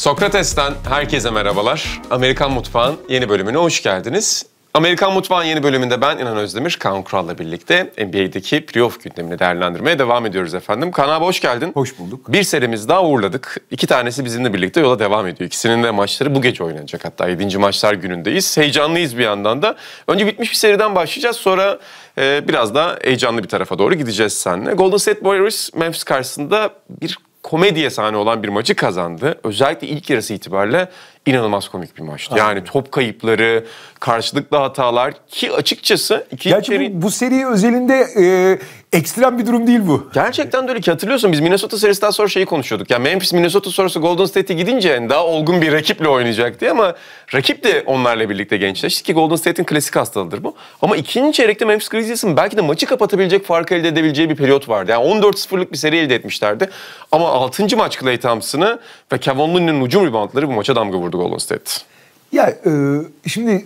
Sokrates'ten herkese merhabalar. Amerikan Mutfağın yeni bölümüne hoş geldiniz. Amerikan Mutfağın yeni bölümünde ben İnan Özdemir, Kaan Kural'la birlikte NBA'deki playoff gündemini değerlendirmeye devam ediyoruz efendim. Kaan abi hoş geldin. Hoş bulduk. Bir serimiz daha uğurladık. İki tanesi bizimle birlikte yola devam ediyor. İkisinin de maçları bu gece oynanacak hatta. Yedinci maçlar günündeyiz. Heyecanlıyız bir yandan da. Önce bitmiş bir seriden başlayacağız. Sonra e, biraz daha heyecanlı bir tarafa doğru gideceğiz seninle. Golden State Warriors Memphis karşısında bir komediye sahne olan bir maçı kazandı. Özellikle ilk yarısı itibariyle inanılmaz komik bir maçtı. Aynen. Yani top kayıpları, karşılıklı hatalar ki açıkçası iki Gerçi içeri... bu, bu seri özelinde e, ekstrem bir durum değil bu. Gerçekten de öyle ki hatırlıyorsun biz Minnesota serisinden sonra şeyi konuşuyorduk. yani Memphis Minnesota sonrası Golden State'e gidince daha olgun bir rakiple oynayacak diye ama rakip de onlarla birlikte gençleşti ki Golden State'in klasik hastalığıdır bu. Ama ikinci çeyrekte Memphis Grizzlies'in belki de maçı kapatabilecek farkı elde edebileceği bir periyot vardı. Yani 14-0'lık bir seri elde etmişlerdi. Ama 6. maç Clay Thompson'ı ve Kevin Looney'nin ucum reboundları bu maça damga vurdu Golden State. Ya e, şimdi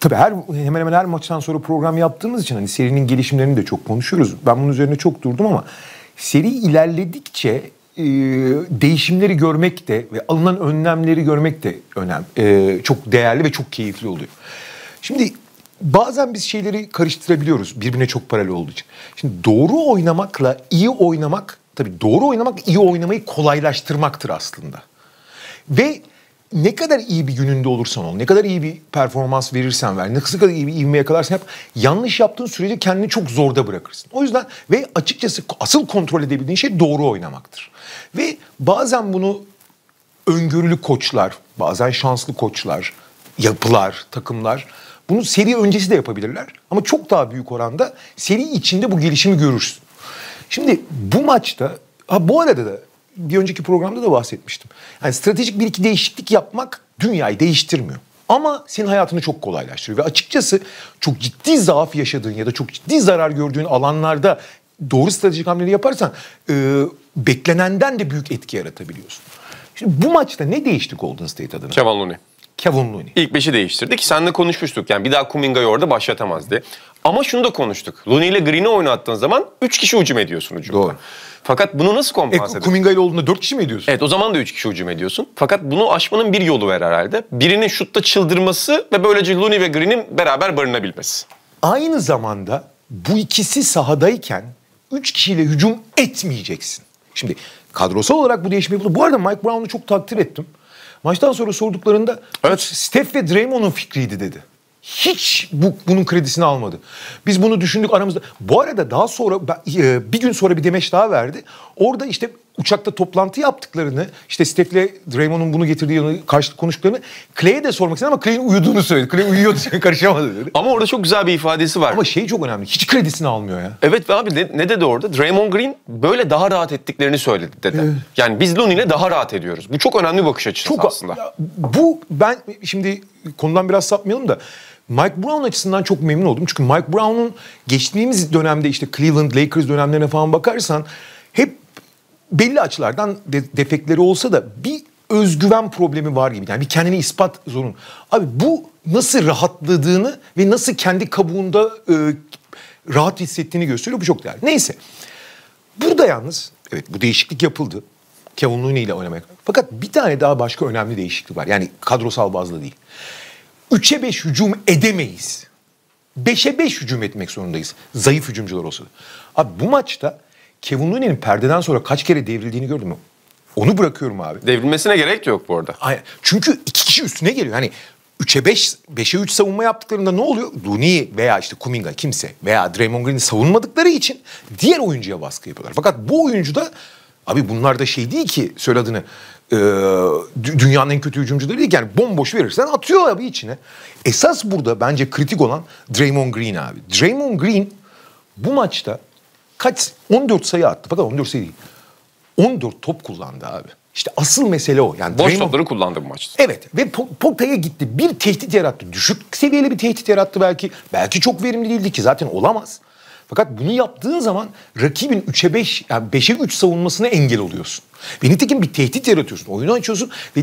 tabii her hemen hemen her maçtan sonra program yaptığımız için hani serinin gelişimlerini de çok konuşuyoruz. Ben bunun üzerine çok durdum ama seri ilerledikçe e, değişimleri görmek de ve alınan önlemleri görmek de önem e, çok değerli ve çok keyifli oluyor. Şimdi bazen biz şeyleri karıştırabiliyoruz birbirine çok paralel olduğu için. Şimdi doğru oynamakla iyi oynamak tabii doğru oynamak iyi oynamayı kolaylaştırmaktır aslında. Ve ne kadar iyi bir gününde olursan ol, ne kadar iyi bir performans verirsen ver, ne kadar iyi bir ivme yakalarsan yap, yanlış yaptığın sürece kendini çok zorda bırakırsın. O yüzden ve açıkçası asıl kontrol edebildiğin şey doğru oynamaktır. Ve bazen bunu öngörülü koçlar, bazen şanslı koçlar, yapılar, takımlar bunu seri öncesi de yapabilirler. Ama çok daha büyük oranda seri içinde bu gelişimi görürsün. Şimdi bu maçta, ha bu arada da bir önceki programda da bahsetmiştim. Yani stratejik bir iki değişiklik yapmak dünyayı değiştirmiyor. Ama senin hayatını çok kolaylaştırıyor. Ve açıkçası çok ciddi zaaf yaşadığın ya da çok ciddi zarar gördüğün alanlarda doğru stratejik hamleleri yaparsan e, beklenenden de büyük etki yaratabiliyorsun. Şimdi bu maçta ne değişti Golden State adına? Kevin Looney. Kevin Looney. İlk beşi değiştirdik. Senle konuşmuştuk. Yani bir daha Kuminga'yı orada başlatamazdı. Ama şunu da konuştuk. Looney ile Green'i oynattığın zaman 3 kişi hücum ediyorsun hücumda. Doğru. Fakat bunu nasıl kompanse ediyorsun? E, Kuminga ile olduğunda 4 kişi mi ediyorsun? Evet o zaman da 3 kişi hücum ediyorsun. Fakat bunu aşmanın bir yolu var herhalde. Birinin şutta çıldırması ve böylece Looney ve Green'in beraber barınabilmesi. Aynı zamanda bu ikisi sahadayken 3 kişiyle hücum etmeyeceksin. Şimdi kadrosal olarak bu değişimi buldu. Bu arada Mike Brown'u çok takdir ettim. Maçtan sonra sorduklarında evet. Steph ve Draymond'un fikriydi dedi. Hiç bu, bunun kredisini almadı. Biz bunu düşündük aramızda. Bu arada daha sonra e, bir gün sonra bir demeç daha verdi. Orada işte uçakta toplantı yaptıklarını, işte Steph ile Draymond'un bunu getirdiğini karşılıklı konuştuklarını Clay'e de sormak istedim ama Clay'in uyuduğunu söyledi. Clay uyuyordu, karışamadı dedi. Ama orada çok güzel bir ifadesi var. Ama şey çok önemli, hiç kredisini almıyor ya. Evet ve abi ne, ne dedi orada? Draymond Green böyle daha rahat ettiklerini söyledi dedi. Evet. Yani biz Looney'le daha rahat ediyoruz. Bu çok önemli bir bakış açısı çok, aslında. Ya, bu ben şimdi konudan biraz sapmayalım da Mike Brown açısından çok memnun oldum. Çünkü Mike Brown'un geçtiğimiz dönemde işte Cleveland Lakers dönemlerine falan bakarsan hep belli açılardan de- defekleri olsa da bir özgüven problemi var gibi. Yani bir kendini ispat zorun. Abi bu nasıl rahatladığını ve nasıl kendi kabuğunda e, rahat hissettiğini gösteriyor. Bu çok değerli. Neyse. Burada yalnız evet bu değişiklik yapıldı. Kevin Looney ile oynamak. Fakat bir tane daha başka önemli değişiklik var. Yani kadrosal bazda değil. 3'e 5 hücum edemeyiz. 5'e 5 hücum etmek zorundayız. Zayıf hücumcular olsa da. Abi bu maçta Kevin Looney'nin perdeden sonra kaç kere devrildiğini gördün mü? Onu bırakıyorum abi. Devrilmesine gerek yok bu arada. Aynen. Çünkü iki kişi üstüne geliyor. Hani 3'e 5, 5'e 3 savunma yaptıklarında ne oluyor? Looney veya işte Kuminga kimse veya Draymond Green'i savunmadıkları için diğer oyuncuya baskı yapıyorlar. Fakat bu oyuncu da abi bunlar da şey değil ki söylediğini ee, dünyanın en kötü hücumcuları değil. Yani bomboş verirsen atıyor abi içine. Esas burada bence kritik olan Draymond Green abi. Draymond Green bu maçta kaç 14 sayı attı. Fakat 14 sayı değil. 14 top kullandı abi. İşte asıl mesele o. Yani Boş Draymond... topları kullandı bu maçta. Evet ve potaya gitti. Bir tehdit yarattı. Düşük seviyeli bir tehdit yarattı belki. Belki çok verimli değildi ki zaten olamaz. Fakat bunu yaptığın zaman rakibin 3'e 5 yani 5'e 3 savunmasına engel oluyorsun. Ve nitekim bir tehdit yaratıyorsun. Oyunu açıyorsun ve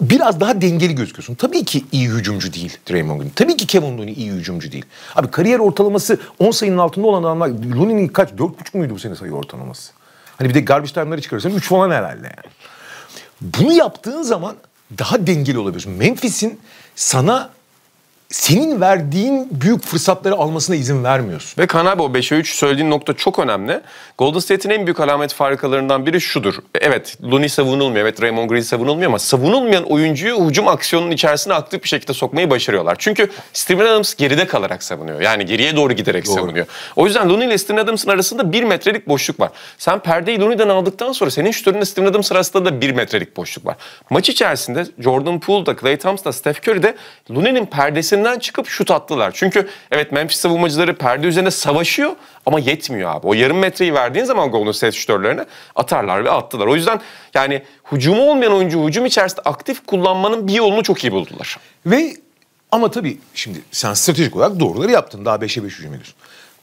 biraz daha dengeli gözüküyorsun. Tabii ki iyi hücumcu değil Draymond Green. Tabii ki Kevin Looney iyi hücumcu değil. Abi kariyer ortalaması 10 sayının altında olan adamlar Looney'nin kaç 4,5 muydu bu sene sayı ortalaması? Hani bir de garbage time'ları çıkarırsan 3 falan herhalde yani. Bunu yaptığın zaman daha dengeli olabiliyorsun. Memphis'in sana senin verdiğin büyük fırsatları almasına izin vermiyorsun. Ve Kanabe o 5'e 3 söylediğin nokta çok önemli. Golden State'in en büyük alamet farkalarından biri şudur. Evet Looney savunulmuyor, evet Raymond Green savunulmuyor ama savunulmayan oyuncuyu hücum aksiyonunun içerisine aktif bir şekilde sokmayı başarıyorlar. Çünkü Steven Adams geride kalarak savunuyor. Yani geriye doğru giderek doğru. savunuyor. O yüzden Looney ile Steven Adams'ın arasında 1 metrelik boşluk var. Sen perdeyi Looney'den aldıktan sonra senin şutöründe Steven Adams arasında da 1 metrelik boşluk var. Maç içerisinde Jordan Poole'da, Clay Thompson'da, Steph Curry'de de Looney'nin perdesini üzerinden çıkıp şut attılar. Çünkü evet Memphis savunmacıları perde üzerine savaşıyor ama yetmiyor abi. O yarım metreyi verdiğin zaman Golden State şutörlerine atarlar ve attılar. O yüzden yani hücumu olmayan oyuncu hücum içerisinde aktif kullanmanın bir yolunu çok iyi buldular. Ve ama tabii şimdi sen stratejik olarak doğruları yaptın. Daha 5'e 5 hücum ediyorsun.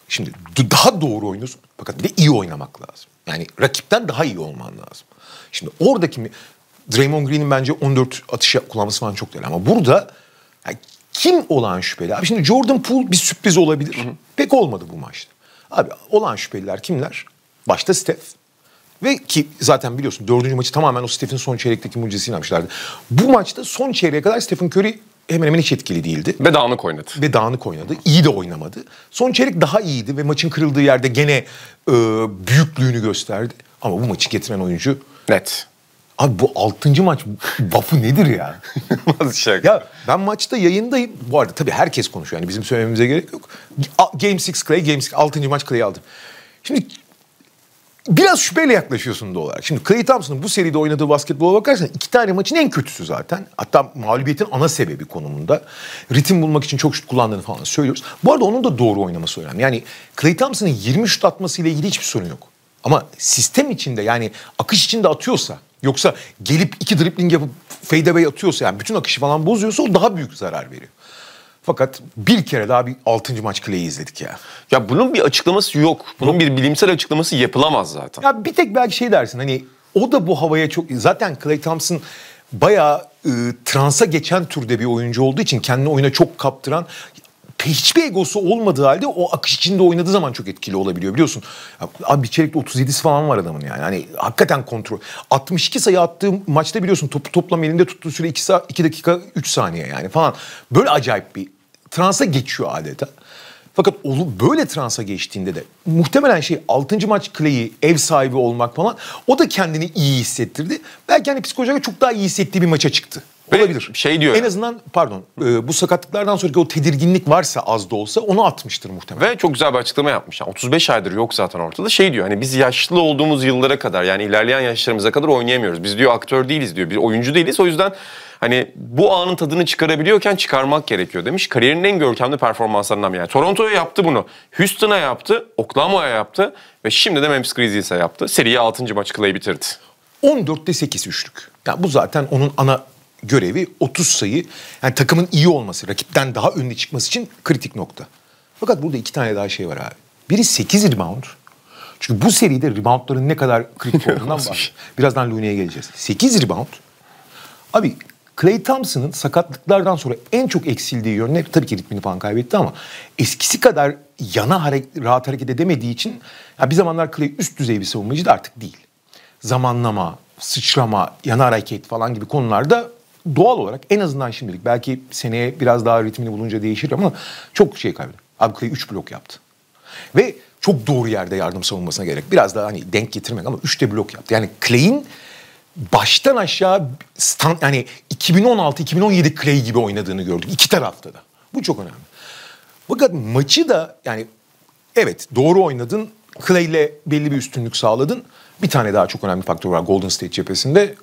Şimdi daha doğru oynuyorsun fakat bir iyi oynamak lazım. Yani rakipten daha iyi olman lazım. Şimdi oradaki Draymond Green'in bence 14 atışı kullanması falan çok değil ama burada yani kim olan şüpheli? Abi şimdi Jordan Poole bir sürpriz olabilir. Hı hı. Pek olmadı bu maçta. Abi olan şüpheliler kimler? Başta Steph. Ve ki zaten biliyorsun dördüncü maçı tamamen o Steph'in son çeyrekteki mucizesiyle yapmışlardı. Bu maçta son çeyreğe kadar Stephen Curry hemen hemen hiç etkili değildi. Ve dağınık oynadı. Ve dağınık oynadı. İyi de oynamadı. Son çeyrek daha iyiydi ve maçın kırıldığı yerde gene e, büyüklüğünü gösterdi. Ama bu maçı getiren oyuncu... Net. Abi bu altıncı maç bafı nedir ya? şaka? Ya ben maçta yayındayım. Bu arada tabii herkes konuşuyor. Yani bizim söylememize gerek yok. Game 6 Clay, Game 6 6. maç Clay aldı. Şimdi biraz şüpheyle yaklaşıyorsun doğal olarak. Şimdi Clay Thompson'ın bu seride oynadığı basketbola bakarsan iki tane maçın en kötüsü zaten. Hatta mağlubiyetin ana sebebi konumunda. Ritim bulmak için çok şut kullandığını falan söylüyoruz. Bu arada onun da doğru oynaması önemli. Yani Clay Thompson'ın 20 şut atmasıyla ilgili hiçbir sorun yok. Ama sistem içinde yani akış içinde atıyorsa Yoksa gelip iki dripling yapıp fadeaway atıyorsa yani bütün akışı falan bozuyorsa o daha büyük zarar veriyor. Fakat bir kere daha bir 6. maç Clay'i izledik ya. Ya bunun bir açıklaması yok. Bunun yok. bir bilimsel açıklaması yapılamaz zaten. Ya bir tek belki şey dersin hani o da bu havaya çok... Zaten Clay Thompson bayağı e, transa geçen türde bir oyuncu olduğu için kendini oyuna çok kaptıran hiçbir egosu olmadığı halde o akış içinde oynadığı zaman çok etkili olabiliyor biliyorsun. Abi çelikte 37'si falan var adamın yani. Hani hakikaten kontrol. 62 sayı attığı maçta biliyorsun topu toplam elinde tuttuğu süre 2, 2 dakika 3 saniye yani falan. Böyle acayip bir transa geçiyor adeta. Fakat böyle transa geçtiğinde de muhtemelen şey 6. maç Clay'i ev sahibi olmak falan o da kendini iyi hissettirdi. Belki hani psikolojik çok daha iyi hissettiği bir maça çıktı. Ve Olabilir. Şey diyor. En azından pardon e, bu sakatlıklardan sonraki o tedirginlik varsa az da olsa onu atmıştır muhtemelen. Ve çok güzel bir açıklama yapmış. Yani 35 aydır yok zaten ortada. Şey diyor hani biz yaşlı olduğumuz yıllara kadar yani ilerleyen yaşlarımıza kadar oynayamıyoruz. Biz diyor aktör değiliz diyor. Biz oyuncu değiliz. O yüzden hani bu anın tadını çıkarabiliyorken çıkarmak gerekiyor demiş. Kariyerinin en görkemli performanslarından Yani Toronto'ya yaptı bunu. Houston'a yaptı. Oklahoma'ya yaptı. Ve şimdi de Memphis Grizzlies'e yaptı. Seriyi 6. maç kılayı bitirdi. 14'te 8 üçlük. Yani bu zaten onun ana görevi 30 sayı. Yani takımın iyi olması, rakipten daha önde çıkması için kritik nokta. Fakat burada iki tane daha şey var abi. Biri 8 rebound. Çünkü bu seride reboundların ne kadar kritik olduğundan var. Birazdan Looney'e geleceğiz. 8 rebound. Abi Clay Thompson'ın sakatlıklardan sonra en çok eksildiği yönler tabii ki ritmini falan kaybetti ama eskisi kadar yana hareket, rahat hareket edemediği için ya bir zamanlar Clay üst düzey bir savunmacıydı artık değil. Zamanlama, sıçrama, yana hareket falan gibi konularda doğal olarak en azından şimdilik belki seneye biraz daha ritmini bulunca değişir ama çok şey kaybeder. Abkayı 3 blok yaptı. Ve çok doğru yerde yardım savunmasına gerek. Biraz daha hani denk getirmek ama 3'te blok yaptı. Yani Clay'in baştan aşağı stand, yani 2016-2017 Clay gibi oynadığını gördük. iki tarafta da. Bu çok önemli. Fakat maçı da yani evet doğru oynadın. Clay ile belli bir üstünlük sağladın. Bir tane daha çok önemli faktör var Golden State cephesinde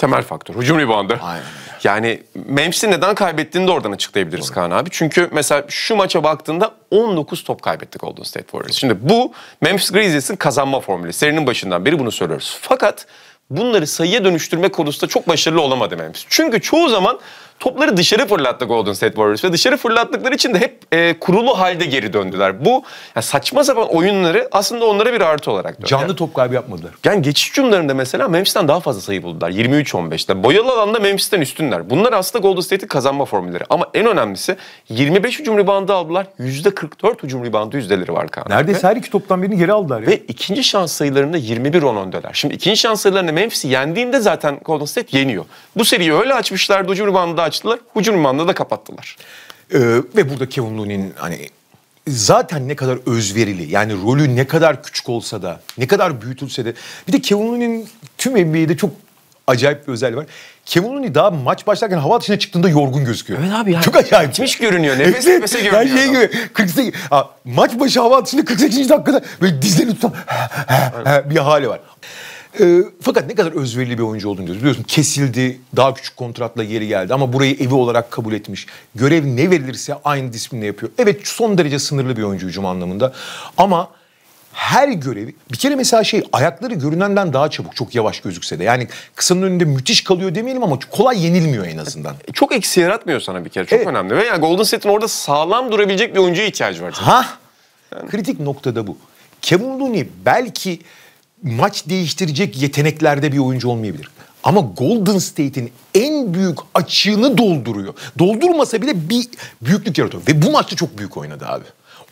temel faktör. Hücum ribandı. Aynen. Yani Memphis'i neden kaybettiğini de oradan açıklayabiliriz Doğru. Kaan abi. Çünkü mesela şu maça baktığında 19 top kaybettik Golden State Warriors. Şimdi bu Memphis Grizzlies'in kazanma formülü. Serinin başından beri bunu söylüyoruz. Fakat bunları sayıya dönüştürme konusunda çok başarılı olamadı Memphis. Çünkü çoğu zaman topları dışarı fırlattı Golden State Warriors ve dışarı fırlattıkları için de hep e, kurulu halde geri döndüler. Bu yani saçma sapan oyunları aslında onlara bir artı olarak döndü. Canlı top kaybı yapmadılar. Yani geçiş hücumlarında mesela Memphis'ten daha fazla sayı buldular. 23-15'te. Boyalı alanda Memphis'ten üstünler. Bunlar aslında Golden State'in kazanma formülleri. Ama en önemlisi 25 hücum ribandı aldılar. %44 hücum ribandı yüzdeleri var Kaan. Neredeyse her iki toptan birini geri aldılar. Ya. Ve ikinci şans sayılarında 21-10 öndeler. Şimdi ikinci şans sayılarında Memphis'i yendiğinde zaten Golden State yeniyor. Bu seriyi öyle açmışlardı hücum ribandı açtılar. Hucurman'da da kapattılar. Ee, ve burada Kevin Looney'nin hani zaten ne kadar özverili yani rolü ne kadar küçük olsa da ne kadar büyütülse de bir de Kevin Looney'nin tüm NBA'de çok acayip bir özelliği var. Kevin Looney daha maç başlarken hava dışına çıktığında yorgun gözüküyor. Evet abi yani. Çok acayip. Bitmiş görünüyor. Nefes evet, nefese görünüyor. Yani şey gibi 48, ha, maç başı hava dışında 48. dakikada böyle dizlerini tutan bir hali var. E, fakat ne kadar özverili bir oyuncu olduğunu diyoruz. Biliyorsun kesildi, daha küçük kontratla yeri geldi ama burayı evi olarak kabul etmiş. Görev ne verilirse aynı disiplinle yapıyor. Evet son derece sınırlı bir oyuncu hücum anlamında ama her görevi bir kere mesela şey ayakları görünenden daha çabuk çok yavaş gözükse de yani kısanın önünde müthiş kalıyor demeyelim ama kolay yenilmiyor en azından. Çok eksi yaratmıyor sana bir kere çok evet. önemli ve yani Golden State'in orada sağlam durabilecek bir oyuncuya ihtiyacı var. Ha yani. kritik noktada bu. Kevin Looney belki maç değiştirecek yeteneklerde bir oyuncu olmayabilir. Ama Golden State'in en büyük açığını dolduruyor. Doldurmasa bile bir büyüklük yaratıyor. Ve bu maçta çok büyük oynadı abi.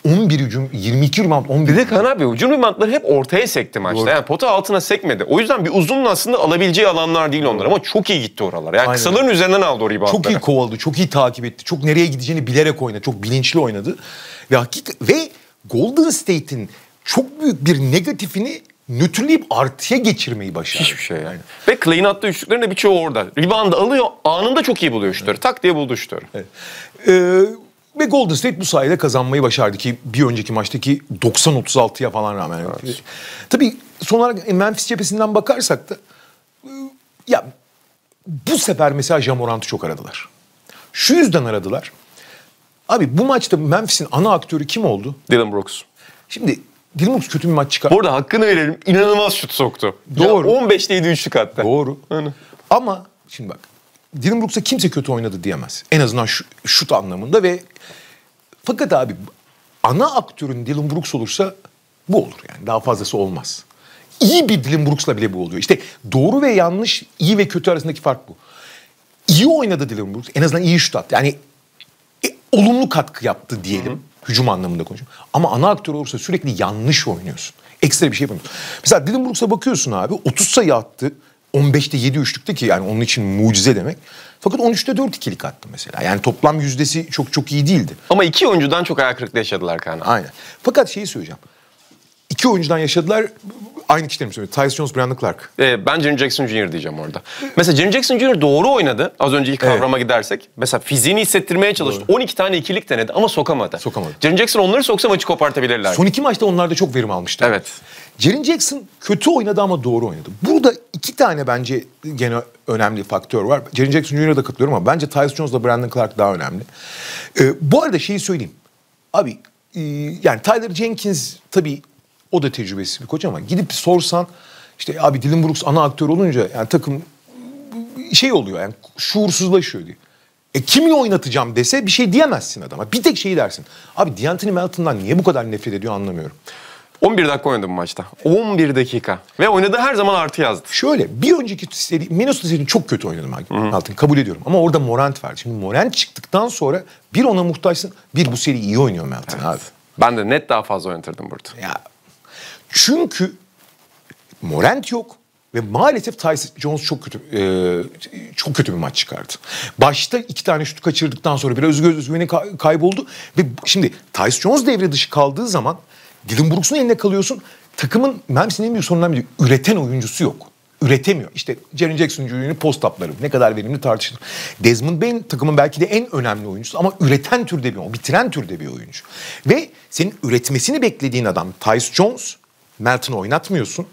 11 hücum, 22 rebound, 11 Bir de Kaan abi hücum reboundları hep ortaya sekti maçta. Doğru. Yani pota altına sekmedi. O yüzden bir uzunun aslında alabileceği alanlar değil onlar. Ama çok iyi gitti oralar. Yani Aynen. kısaların üzerinden aldı o reboundları. Çok iyi kovaladı, çok iyi takip etti. Çok nereye gideceğini bilerek oynadı. Çok bilinçli oynadı. Ve, hakik ve Golden State'in çok büyük bir negatifini nötrleyip artıya geçirmeyi başardı. Hiçbir şey yani. Ve Clay'in attığı üçlüklerin de birçoğu orada. Rebound'ı alıyor, anında çok iyi buluyor şutları. Evet. Tak diye buldu şutları. Evet. Ee, ve Golden State bu sayede kazanmayı başardı ki bir önceki maçtaki 90-36'ya falan rağmen. Evet. Tabii son olarak Memphis cephesinden bakarsak da e, ya bu sefer mesela Jamorant'ı çok aradılar. Şu yüzden aradılar. Abi bu maçta Memphis'in ana aktörü kim oldu? Dylan Brooks. Şimdi Dilmux kötü bir maç çıkar. Bu arada hakkını verelim. İnanılmaz şut soktu. Doğru. Ya 15'te 7 3'lük hatta. Doğru. Yani. Ama şimdi bak. Dilmux'a kimse kötü oynadı diyemez. En azından şut anlamında ve fakat abi ana aktörün Dylan Brooks olursa bu olur yani. Daha fazlası olmaz. İyi bir Dylan Brooks'la bile bu oluyor. İşte doğru ve yanlış, iyi ve kötü arasındaki fark bu. İyi oynadı Dylan Brooks. En azından iyi şut attı. Yani e, olumlu katkı yaptı diyelim. Hı-hı. Hücum anlamında konuşuyorum. Ama ana aktör olursa sürekli yanlış oynuyorsun. Ekstra bir şey yapamıyorsun. Mesela Dylan Brooks'a bakıyorsun abi 30 sayı attı. 15'te 7 üçlüktü ki yani onun için mucize demek. Fakat 13'te 4 ikilik attı mesela. Yani toplam yüzdesi çok çok iyi değildi. Ama iki oyuncudan çok ayak kırıklığı yaşadılar Kaan. Aynen. Fakat şeyi söyleyeceğim. İki oyuncudan yaşadılar aynı kişileri mi Tyus Jones, Brandon Clark. Ee, ben Jaren Jackson Jr. diyeceğim orada. Mesela Jaren Jackson Jr. doğru oynadı. Az önceki kavrama evet. gidersek. Mesela fiziğini hissettirmeye çalıştı. Doğru. 12 tane ikilik denedi ama sokamadı. Sokamadı. Jaren Jackson onları soksa maçı kopartabilirler. Son iki maçta onlar da çok verim almıştı. Evet. Jaren Jackson kötü oynadı ama doğru oynadı. Burada iki tane bence gene önemli faktör var. Jaren Jackson Jr.'a da katılıyorum ama bence Tyus Jones'la Brandon Clark daha önemli. Ee, bu arada şeyi söyleyeyim. Abi e, yani Tyler Jenkins tabii o da tecrübesiz bir koç ama gidip sorsan işte abi Dylan Brooks ana aktör olunca yani takım şey oluyor yani şuursuzlaşıyor diye. E kimle oynatacağım dese bir şey diyemezsin adama. Bir tek şeyi dersin. Abi D'Anthony Melton'dan niye bu kadar nefret ediyor anlamıyorum. 11 dakika oynadım maçta. 11 dakika. Ve oynadığı her zaman artı yazdı. Şöyle bir önceki seri Minnesota serinin çok kötü oynadım Altın kabul ediyorum. Ama orada Morant vardı. Şimdi Morant çıktıktan sonra bir ona muhtaçsın bir bu seri iyi oynuyor Melton evet. abi. Ben de net daha fazla oynatırdım burada. Ya çünkü Morant yok ve maalesef Tyson Jones çok kötü e, çok kötü bir maç çıkardı. Başta iki tane şut kaçırdıktan sonra biraz özgür özgüveni kayboldu ve şimdi Tyson Jones devre dışı kaldığı zaman Dylan Brooks'un eline kalıyorsun. Takımın Memphis'in en büyük sorunlarından biri üreten oyuncusu yok. Üretemiyor. İşte Jaren Jackson Jr.'nin post upları ne kadar verimli tartışılır. Desmond Bain takımın belki de en önemli oyuncusu ama üreten türde bir, o bitiren türde bir oyuncu. Ve senin üretmesini beklediğin adam Tyce Jones Melton'u oynatmıyorsun.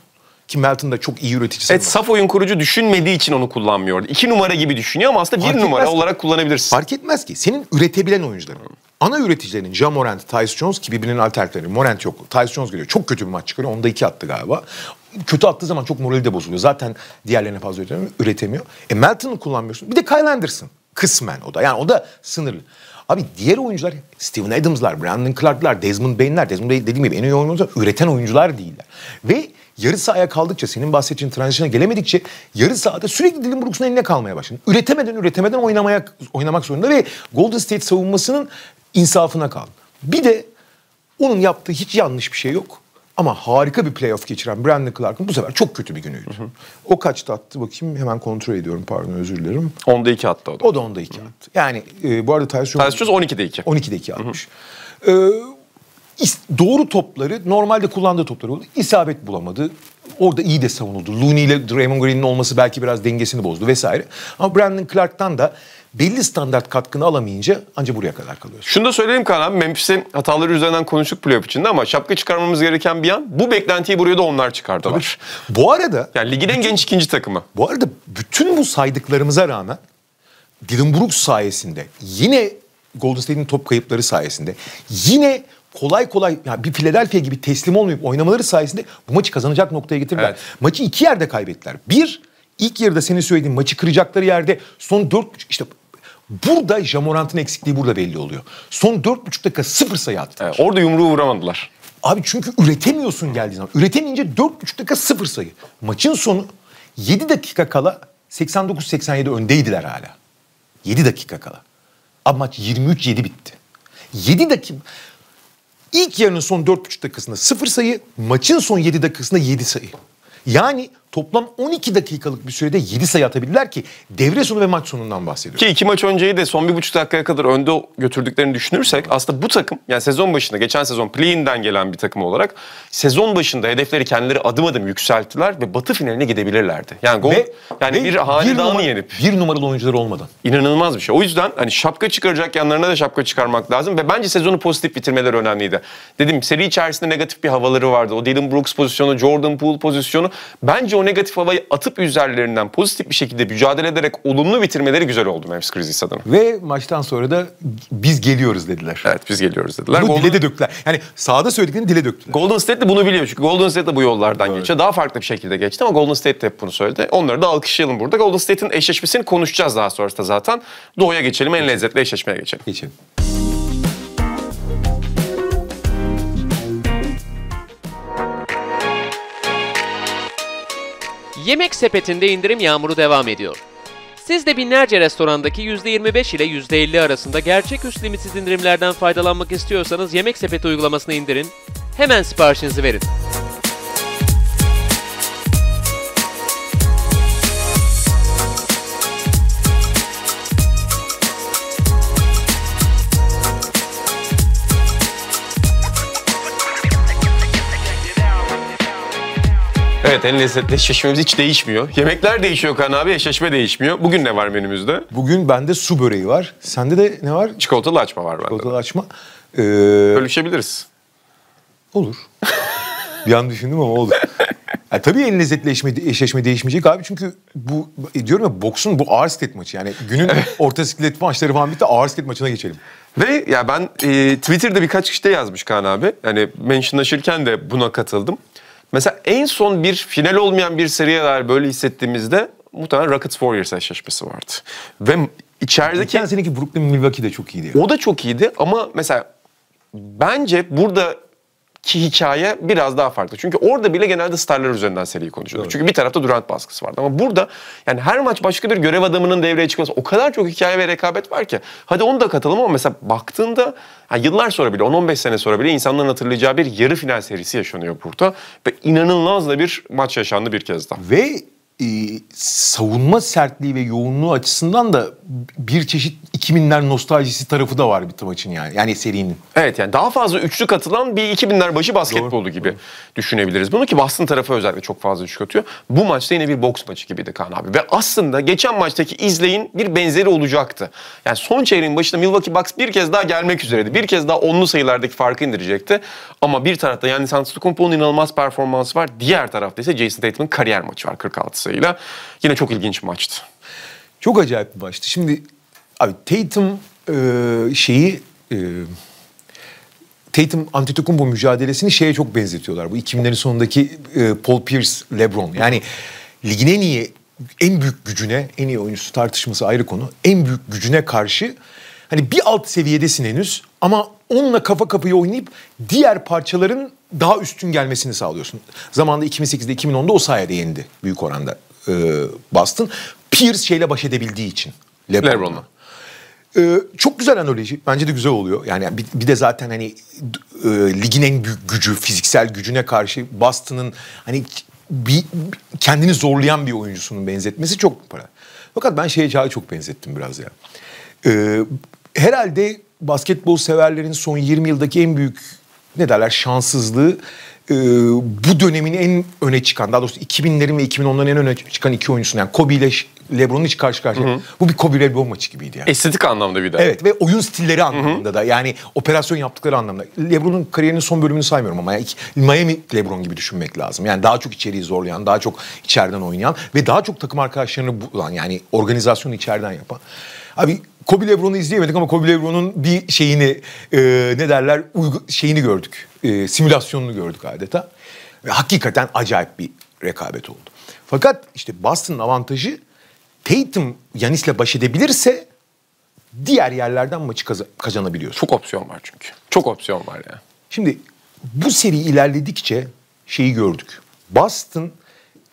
Ki Melton da çok iyi üreticisi. Evet saf oyun kurucu düşünmediği için onu kullanmıyordu. İki numara gibi düşünüyor ama aslında Fark bir numara ki. olarak kullanabilirsin. Fark etmez ki. Senin üretebilen oyuncuların. Ana üreticilerin Ja Morant, Tyus Jones ki birbirinin alternatifleri. Morant yok. Tyus Jones geliyor. Çok kötü bir maç çıkıyor, Onda iki attı galiba. Kötü attığı zaman çok morali de bozuluyor. Zaten diğerlerine fazla üretemiyor. E Melton'u kullanmıyorsun. Bir de Kyle Anderson. Kısmen o da. Yani o da sınırlı. Abi diğer oyuncular Steven Adams'lar, Brandon Clark'lar, Desmond Bain'ler, Desmond Bain dediğim gibi en iyi oyuncular üreten oyuncular değiller. Ve yarı sahaya kaldıkça senin bahsettiğin transition'a gelemedikçe yarı sahada sürekli Dylan Brooks'un eline kalmaya başladı. Üretemeden üretemeden oynamaya oynamak zorunda ve Golden State savunmasının insafına kaldı. Bir de onun yaptığı hiç yanlış bir şey yok. Ama harika bir playoff geçiren Brandon Clark'ın bu sefer çok kötü bir günüydü. Hı hı. O kaçta attı bakayım hemen kontrol ediyorum pardon özür dilerim. 10'da 2 attı o da. O da 10'da 2 attı. Yani e, bu arada Tyson Tyson Jones 12'de 2. 12'de 2 atmış. Hı hı. E, doğru topları normalde kullandığı topları oldu. İsabet bulamadı. Orada iyi de savunuldu. Looney ile Draymond Green'in olması belki biraz dengesini bozdu vesaire. Ama Brandon Clark'tan da belli standart katkını alamayınca ancak buraya kadar kalıyoruz. Şunu da söyleyelim Kaan Memphis'in hataları üzerinden konuştuk playoff içinde ama şapka çıkarmamız gereken bir an. bu beklentiyi buraya da onlar çıkardılar. Tabii. Bu arada... Yani ligin en genç ikinci takımı. Bu arada bütün bu saydıklarımıza rağmen Dylan Brooks sayesinde yine Golden State'in top kayıpları sayesinde yine kolay kolay yani bir Philadelphia gibi teslim olmayıp oynamaları sayesinde bu maçı kazanacak noktaya getirdiler. Evet. Maçı iki yerde kaybettiler. Bir, ilk yarıda senin söylediğin maçı kıracakları yerde son dört işte Burada Jamorant'ın eksikliği burada belli oluyor. Son 4,5 dakika sıfır sayı attılar. Evet, orada yumruğu vuramadılar. Abi çünkü üretemiyorsun geldiği zaman. Üretemeyince 4,5 dakika sıfır sayı. Maçın sonu 7 dakika kala 89-87 öndeydiler hala. 7 dakika kala. Ama maç 23-7 bitti. 7 dakika... İlk yarının son 4,5 dakikasında 0 sayı, maçın son 7 dakikasında 7 sayı. Yani toplam 12 dakikalık bir sürede 7 sayı atabilirler ki devre sonu ve maç sonundan bahsediyoruz. Ki iki maç önceyi de son bir buçuk dakikaya kadar önde götürdüklerini düşünürsek aslında bu takım yani sezon başında geçen sezon playinden gelen bir takım olarak sezon başında hedefleri kendileri adım adım yükselttiler ve batı finaline gidebilirlerdi. Yani gol, ve, yani ve bir hanedanı numara, yenip. Bir numaralı oyuncular olmadan. İnanılmaz bir şey. O yüzden hani şapka çıkaracak yanlarına da şapka çıkarmak lazım ve bence sezonu pozitif bitirmeleri önemliydi. Dedim seri içerisinde negatif bir havaları vardı. O Dylan Brooks pozisyonu, Jordan Poole pozisyonu. Bence o negatif havayı atıp üzerlerinden pozitif bir şekilde mücadele ederek olumlu bitirmeleri güzel oldu Memphis Grizzlies adına. Ve maçtan sonra da biz geliyoruz dediler. Evet biz geliyoruz dediler. Bunu Golden... dile döktüler. Yani sahada söylediklerini dile döktüler. Golden State de bunu biliyor çünkü Golden State de bu yollardan evet. geçiyor. Daha farklı bir şekilde geçti ama Golden State de hep bunu söyledi. Onları da alkışlayalım burada. Golden State'in eşleşmesini konuşacağız daha sonrasında zaten. Doğuya geçelim en lezzetli eşleşmeye geçelim. Geçelim. Yemek sepetinde indirim yağmuru devam ediyor. Siz de binlerce restorandaki %25 ile %50 arasında gerçek üst limitsiz indirimlerden faydalanmak istiyorsanız Yemek Sepeti uygulamasını indirin, hemen siparişinizi verin. Evet en lezzetli şaşmemiz hiç değişmiyor. Yemekler değişiyor Kaan abi, şaşma değişmiyor. Bugün ne var menümüzde? Bugün bende su böreği var. Sende de ne var? Çikolatalı açma var bende. Çikolatalı açma. Ee... Bölüşebiliriz. Olur. bir an düşündüm ama olur. Ya tabii en lezzetli eşme, eşleşme değişmeyecek abi çünkü bu e, diyorum ya boksun bu ağır siklet maçı yani günün orta siklet maçları falan bitti ağır siklet maçına geçelim. Ve ya ben e, Twitter'da birkaç kişi de yazmış Kaan abi. Hani mentionlaşırken de buna katıldım. Mesela en son bir final olmayan bir seriye dair böyle hissettiğimizde muhtemelen Rockets Warriors eşleşmesi vardı. Ve içerideki... Geçen seneki Brooklyn Milwaukee de çok iyiydi. Yani. O da çok iyiydi ama mesela bence burada ki hikaye biraz daha farklı. Çünkü orada bile genelde starlar üzerinden seriyi konuşuyorduk. Evet. Çünkü bir tarafta Durant baskısı vardı. Ama burada yani her maç başka bir görev adamının devreye çıkması o kadar çok hikaye ve rekabet var ki. Hadi onu da katalım ama mesela baktığında ha, yıllar sonra bile 10-15 sene sonra bile insanların hatırlayacağı bir yarı final serisi yaşanıyor burada. Ve inanılmaz da bir maç yaşandı bir kez daha. Ve e, savunma sertliği ve yoğunluğu açısından da bir çeşit 2000'ler nostaljisi tarafı da var bir maçın yani. Yani serinin. Evet yani daha fazla üçlü katılan bir 2000'ler başı basketbolu doğru, gibi doğru. düşünebiliriz. Bunu ki Boston tarafı özellikle çok fazla üçlük atıyor. Bu maçta yine bir boks maçı gibiydi Kaan abi. Ve aslında geçen maçtaki izleyin bir benzeri olacaktı. Yani son çeyreğin başında Milwaukee Bucks bir kez daha gelmek üzereydi. Bir kez daha onlu sayılardaki farkı indirecekti. Ama bir tarafta yani Antetokounmpo'nun inanılmaz performansı var. Diğer tarafta ise Jason Tatum'un kariyer maçı var 46 sayıyla. Yine çok ilginç bir maçtı. Çok acayip bir maçtı. Şimdi abi Tatum e, şeyi e, Tatum Antetokounmpo mücadelesini şeye çok benzetiyorlar. Bu 2000'lerin sonundaki e, Paul Pierce, LeBron. Yani ligin en iyi en büyük gücüne, en iyi oyuncusu tartışması ayrı konu. En büyük gücüne karşı hani bir alt seviyedesin henüz ama onunla kafa kapıyı oynayıp diğer parçaların daha üstün gelmesini sağlıyorsun. Zamanında 2008'de 2010'da o sayede yendi büyük oranda e, Boston. Pierce şeyle baş edebildiği için. LeBron'la. LeBron'la. Ee, çok güzel analoji. Bence de güzel oluyor. Yani bir, bir de zaten hani e, ligin en büyük gücü, fiziksel gücüne karşı Boston'ın hani bir, kendini zorlayan bir oyuncusunun benzetmesi çok para. Fakat ben şeye çağı çok benzettim biraz ya. Ee, herhalde basketbol severlerin son 20 yıldaki en büyük ne derler şanssızlığı e, bu dönemin en öne çıkan daha doğrusu 2000'lerin ve 2010'ların en öne çıkan iki oyuncusunu yani Kobe ile LeBron'un hiç karşı karşıya. Bu bir Kobe LeBron maçı gibiydi yani. Estetik anlamda bir de. Evet ve oyun stilleri anlamında hı hı. da yani operasyon yaptıkları anlamda. LeBron'un kariyerinin son bölümünü saymıyorum ama yani Miami LeBron gibi düşünmek lazım. Yani daha çok içeriği zorlayan, daha çok içeriden oynayan ve daha çok takım arkadaşlarını bulan yani organizasyonu içeriden yapan. Abi Kobe Lebron'u izleyemedik ama Kobe Lebron'un bir şeyini e, ne derler uygu, şeyini gördük. E, simülasyonunu gördük adeta. Ve hakikaten acayip bir rekabet oldu. Fakat işte Boston'ın avantajı Tatum Yanis'le baş edebilirse diğer yerlerden maçı kaz- kazanabiliyor. Çok opsiyon var çünkü. Çok opsiyon var ya. Şimdi bu seri ilerledikçe şeyi gördük. Boston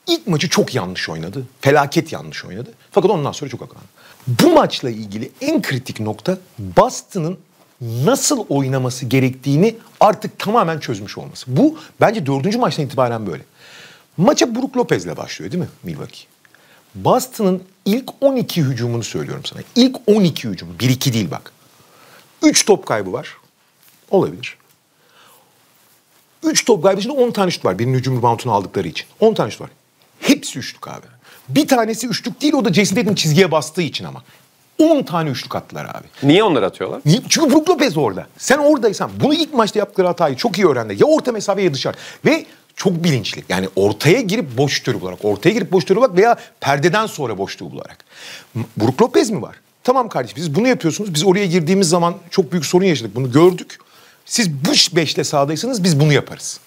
ilk maçı çok yanlış oynadı. Felaket yanlış oynadı. Fakat ondan sonra çok akıllı. Bu maçla ilgili en kritik nokta Boston'ın nasıl oynaması gerektiğini artık tamamen çözmüş olması. Bu bence dördüncü maçtan itibaren böyle. Maça Brook Lopez'le başlıyor değil mi Milwaukee? Boston'ın ilk 12 hücumunu söylüyorum sana. İlk 12 hücum. 1-2 değil bak. 3 top kaybı var. Olabilir. 3 top kaybı için 10 tane şut var. Birinin hücum reboundunu aldıkları için. 10 tane şut var. Hepsi üçlük abi. Bir tanesi üçlük değil o da Jason Tatum çizgiye bastığı için ama. 10 tane üçlük attılar abi. Niye onları atıyorlar? Çünkü Brook Lopez orada. Sen oradaysan bunu ilk maçta yaptıkları hatayı çok iyi öğrendi. Ya orta mesafe ya dışarı. Ve çok bilinçli. Yani ortaya girip boş boşluğu bularak, ortaya girip boşluğu bularak veya perdeden sonra boşluğu bularak. Brook Lopez mi var? Tamam kardeşim siz bunu yapıyorsunuz. Biz oraya girdiğimiz zaman çok büyük sorun yaşadık. Bunu gördük. Siz bu beşle sahadaysanız biz bunu yaparız.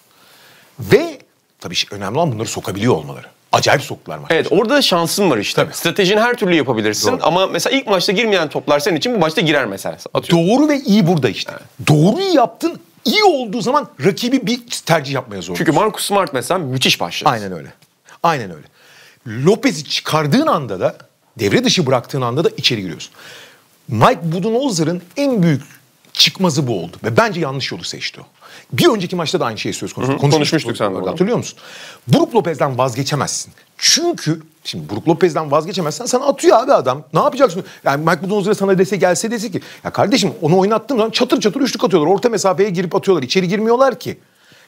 Ve tabii önemli olan bunları sokabiliyor olmaları acayip soktular maçı. Evet orada şansın var işte. Tabii. Stratejini her türlü yapabilirsin Doğru. ama mesela ilk maçta girmeyen toplar senin için bu maçta girer mesela. Atıyorum. Doğru ve iyi burada işte. Evet. Doğruyu yaptın iyi olduğu zaman rakibi bir tercih yapmaya zorluyorsun. Çünkü Marcus Smart mesela müthiş başladı. Aynen öyle. Aynen öyle. Lopez'i çıkardığın anda da devre dışı bıraktığın anda da içeri giriyorsun. Mike Budenholzer'ın en büyük çıkmazı bu oldu. Ve bence yanlış yolu seçti o. Bir önceki maçta da aynı şeyi söz konusu. konuşmuştuk, konuşmuştuk sen de. Hatırlıyor musun? Brook Lopez'den vazgeçemezsin. Çünkü şimdi Brook Lopez'den vazgeçemezsen sana atıyor abi adam. Ne yapacaksın? Yani Mike Budenholzer sana dese gelse dese ki ya kardeşim onu oynattığım zaman çatır çatır üçlük atıyorlar. Orta mesafeye girip atıyorlar. İçeri girmiyorlar ki.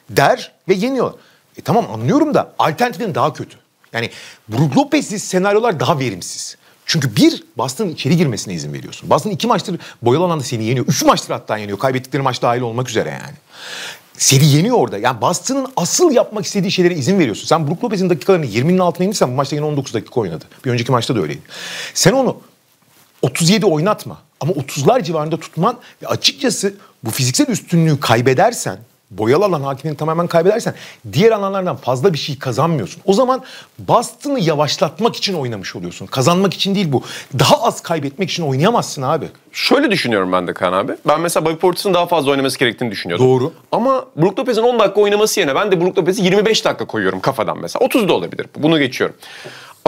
Der ve yeniyor. E tamam anlıyorum da alternatifin daha kötü. Yani Brook Lopez'li senaryolar daha verimsiz. Çünkü bir Boston'ın içeri girmesine izin veriyorsun. Boston iki maçtır boyalı alanda seni yeniyor. Üç maçtır hatta yeniyor. Kaybettikleri maç dahil olmak üzere yani. Seni yeniyor orada. Yani Boston'ın asıl yapmak istediği şeylere izin veriyorsun. Sen Brook Lopez'in dakikalarını 20'nin altına indirsen bu maçta yine 19 dakika oynadı. Bir önceki maçta da öyleydi. Sen onu 37 oynatma ama 30'lar civarında tutman ve açıkçası bu fiziksel üstünlüğü kaybedersen boyalı alan hakimini tamamen kaybedersen diğer alanlardan fazla bir şey kazanmıyorsun. O zaman bastını yavaşlatmak için oynamış oluyorsun. Kazanmak için değil bu. Daha az kaybetmek için oynayamazsın abi. Şöyle düşünüyorum ben de Kaan abi. Ben mesela Bobby Portis'in daha fazla oynaması gerektiğini düşünüyordum. Doğru. Ama Brook Lopez'in 10 dakika oynaması yerine ben de Brook Lopez'i 25 dakika koyuyorum kafadan mesela. 30 da olabilir. Bunu geçiyorum.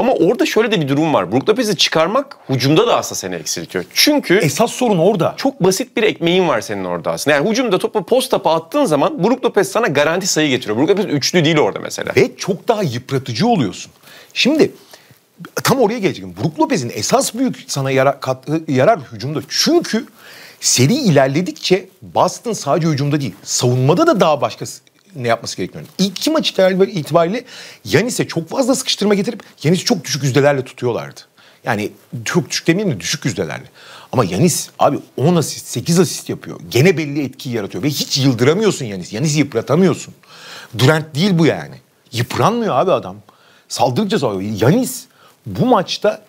Ama orada şöyle de bir durum var. Brook Lopez'i çıkarmak hücumda da aslında seni eksiltiyor. Çünkü esas sorun orada. Çok basit bir ekmeğin var senin orada aslında. Yani hücumda topu post tapa attığın zaman Brook Lopez sana garanti sayı getiriyor. Brook Lopez üçlü değil orada mesela. Ve çok daha yıpratıcı oluyorsun. Şimdi tam oraya geleceğim. Brook Lopez'in esas büyük sana yara, kattığı yarar hücumda. Çünkü seri ilerledikçe Boston sadece hücumda değil, savunmada da daha başka ne yapması gerekmiyor. İki maç itibariyle Yanis'e çok fazla sıkıştırma getirip Yanis'i çok düşük yüzdelerle tutuyorlardı. Yani çok düşük demeyeyim de düşük yüzdelerle. Ama Yanis abi 10 asist 8 asist yapıyor. Gene belli etkiyi yaratıyor ve hiç yıldıramıyorsun Yanis. Yanis'i yıpratamıyorsun. Durant değil bu yani. Yıpranmıyor abi adam. Saldırıkça saldırıyor. Yanis bu maçta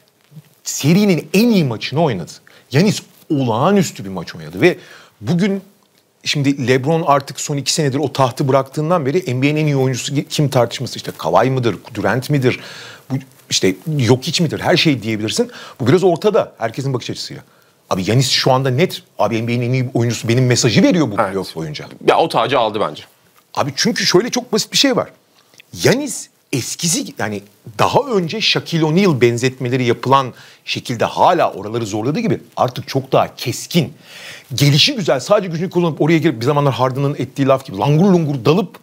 serinin en iyi maçını oynadı. Yanis olağanüstü bir maç oynadı ve bugün Şimdi LeBron artık son iki senedir o tahtı bıraktığından beri NBA'nin en iyi oyuncusu kim tartışması işte Kawhi mıdır, Durant midir, bu işte yok hiç midir her şey diyebilirsin. Bu biraz ortada herkesin bakış açısıyla. Abi Yanis şu anda net abi NBA'nin en iyi oyuncusu benim mesajı veriyor bu evet. playoff boyunca. Ya o tacı aldı bence. Abi çünkü şöyle çok basit bir şey var. Yanis eskisi yani daha önce Shaquille O'Neal benzetmeleri yapılan şekilde hala oraları zorladığı gibi artık çok daha keskin. Gelişi güzel sadece gücünü kullanıp oraya girip bir zamanlar Harden'ın ettiği laf gibi langur lungur dalıp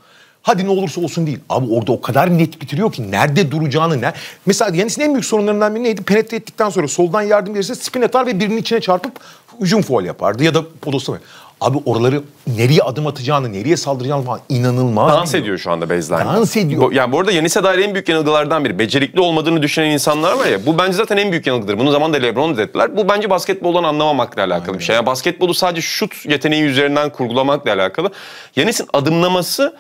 hadi ne olursa olsun değil. Abi orada o kadar net bitiriyor ki nerede duracağını ne. Mesela Yanis'in en büyük sorunlarından biri neydi? Penetre ettikten sonra soldan yardım gelirse spin atar ve birinin içine çarpıp hücum foul yapardı ya da podosta Abi oraları nereye adım atacağını, nereye saldıracağını falan inanılmaz. Dans ediyor şu anda baseline. Dans ediyor. Bu, yani bu arada Yeni Seda'yla en büyük yanılgılardan biri. Becerikli olmadığını düşünen insanlar var ya. Bu bence zaten en büyük yanılgıdır. Bunu zaman zamanında Lebron'u dediler. Bu bence basketboldan anlamamakla alakalı Aynen. bir şey. Yani basketbolu sadece şut yeteneği üzerinden kurgulamakla alakalı. Yanis'in adımlaması